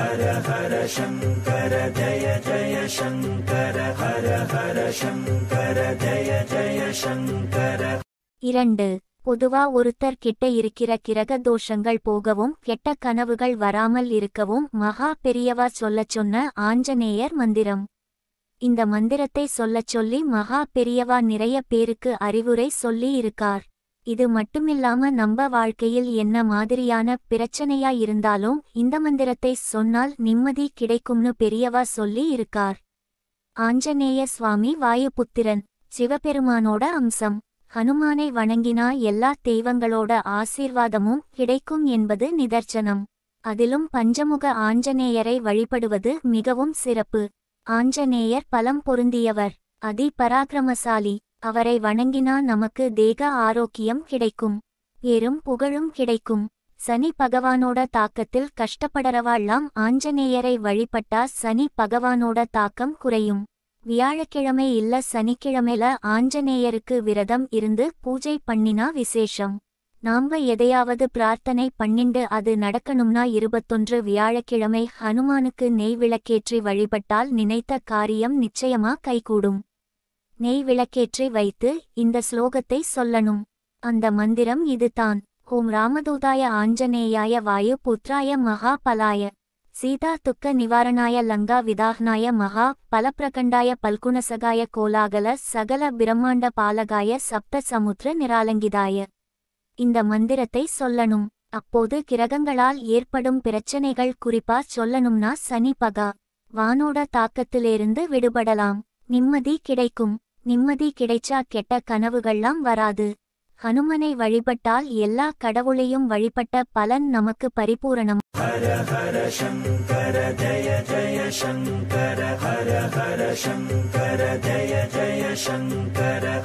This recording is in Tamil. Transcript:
ஹர ஹர சங்கர ஜய ஜய சங்கர ஹர ஹர சங்கர ஜய ஜய சங்கர இரண்டு பொதுவா ஒருத்தர் கிட்ட இருக்கிற கிரக தோஷங்கள் போகவும் கெட்ட கனவுகள் வராமல் இருக்கவும் மகா பெரியவா சொல்லச் சொன்ன ஆஞ்சநேயர் மந்திரம் இந்த மந்திரத்தை சொல்லச் சொல்லி மகா பெரியவா நிறைய பேருக்கு அறிவுரை சொல்லி இருக்கார் இது மட்டுமில்லாம நம்ம வாழ்க்கையில் என்ன மாதிரியான பிரச்சனையா இருந்தாலும் இந்த மந்திரத்தை சொன்னால் நிம்மதி கிடைக்கும்னு பெரியவா சொல்லி இருக்கார் ஆஞ்சநேய சுவாமி வாயுபுத்திரன் சிவபெருமானோட அம்சம் ஹனுமானை வணங்கினா எல்லா தெய்வங்களோட ஆசீர்வாதமும் கிடைக்கும் என்பது நிதர்சனம் அதிலும் பஞ்சமுக ஆஞ்சநேயரை வழிபடுவது மிகவும் சிறப்பு ஆஞ்சநேயர் பலம் பொருந்தியவர் அதி பராக்கிரமசாலி அவரை வணங்கினா நமக்கு தேக ஆரோக்கியம் கிடைக்கும் ஏறும் புகழும் கிடைக்கும் சனி பகவானோட தாக்கத்தில் கஷ்டப்படுறவாள்லாம் ஆஞ்சநேயரை வழிபட்டா சனி பகவானோட தாக்கம் குறையும் வியாழக்கிழமை இல்ல சனிக்கிழமையில ஆஞ்சநேயருக்கு விரதம் இருந்து பூஜை பண்ணினா விசேஷம் நாம எதையாவது பிரார்த்தனை பண்ணிண்டு அது நடக்கணும்னா இருபத்தொன்று வியாழக்கிழமை ஹனுமானுக்கு நெய் விளக்கேற்றி வழிபட்டால் நினைத்த காரியம் நிச்சயமா கைகூடும் நெய் விளக்கேற்றி வைத்து இந்த ஸ்லோகத்தை சொல்லணும் அந்த மந்திரம் இதுதான் ஓம் ராமதூதாய ஆஞ்சநேயாய வாயு புத்ராய மகா பலாய சீதா துக்க நிவாரணாய லங்கா விதாகனாய மகா பலப்பிரகண்டாய பல்குணசகாய கோலாகல சகல பிரம்மாண்ட பாலகாய சப்த சமுத்திர நிராலங்கிதாய இந்த மந்திரத்தை சொல்லணும் அப்போது கிரகங்களால் ஏற்படும் பிரச்சனைகள் குறிப்பா சொல்லணும்னா சனி பகா வானோட தாக்கத்திலிருந்து விடுபடலாம் நிம்மதி கிடைக்கும் நிம்மதி கிடைச்சா கெட்ட கனவுகள்லாம் வராது ஹனுமனை வழிபட்டால் எல்லா கடவுளையும் வழிபட்ட பலன் நமக்கு பரிபூரணம் ஹர ஹர சங்கர ஜய ஜய சங்கர ஹர ஹர சங்கர ஜய ஜய சங்கர